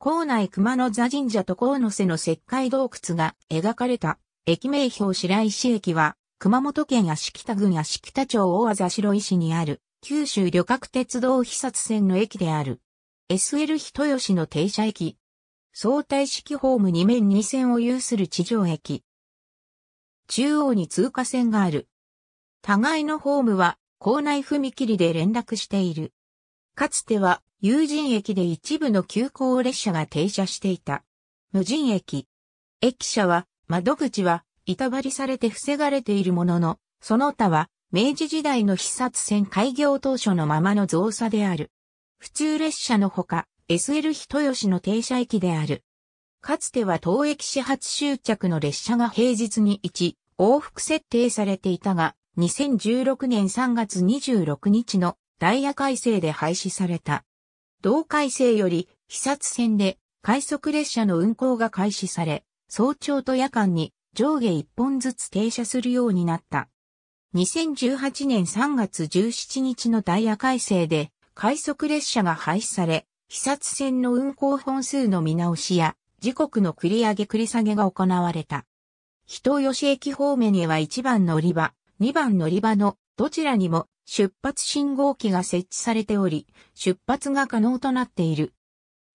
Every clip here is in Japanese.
校内熊野座神社と河野瀬の石灰洞窟が描かれた駅名標白石駅は熊本県足北郡足北町大和座白石にある九州旅客鉄道肥殺線の駅である SL 人吉の停車駅相対式ホーム2面2線を有する地上駅中央に通過線がある互いのホームは校内踏切で連絡しているかつては有人駅で一部の急行列車が停車していた。無人駅。駅舎は、窓口は、板張りされて防がれているものの、その他は、明治時代の必殺船開業当初のままの造作である。普通列車のほか、SL 人吉の停車駅である。かつては当駅始発終着の列車が平日に1、往復設定されていたが、2016年3月26日のダイヤ改正で廃止された。同改正より、被殺線で、快速列車の運行が開始され、早朝と夜間に上下1本ずつ停車するようになった。2018年3月17日のダイヤ改正で、快速列車が廃止され、被殺線の運行本数の見直しや、時刻の繰り上げ繰り下げが行われた。人吉駅方面へは1番乗り場、2番乗り場のどちらにも出発信号機が設置されており、出発が可能となっている。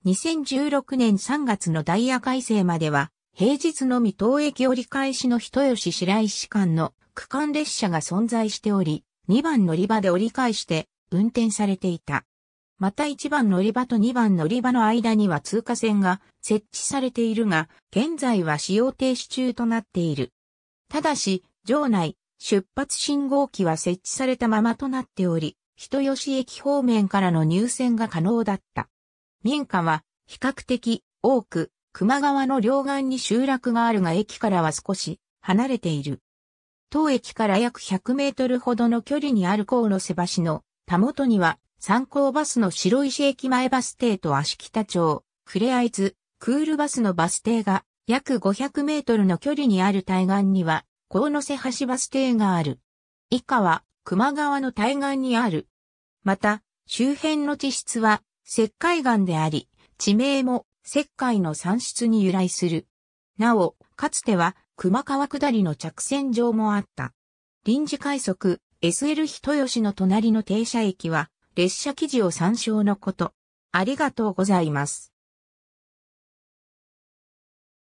2016年3月のダイヤ改正までは、平日のみ東駅折り返しの人吉白石間の区間列車が存在しており、2番乗り場で折り返して運転されていた。また1番乗り場と2番乗り場の間には通過線が設置されているが、現在は使用停止中となっている。ただし、場内、出発信号機は設置されたままとなっており、人吉駅方面からの入線が可能だった。民家は比較的多く、熊川の両岸に集落があるが駅からは少し離れている。当駅から約100メートルほどの距離にある河野瀬橋のたもとには参考バスの白石駅前バス停と足北町、クレアイズ、クールバスのバス停が約500メートルの距離にある対岸には野瀬橋バス停がある。以下は、熊川の対岸にある。また、周辺の地質は、石灰岩であり、地名も石灰の産出に由来する。なお、かつては、熊川下りの着船場もあった。臨時快速、SL 人吉の隣の停車駅は、列車記事を参照のこと。ありがとうございます。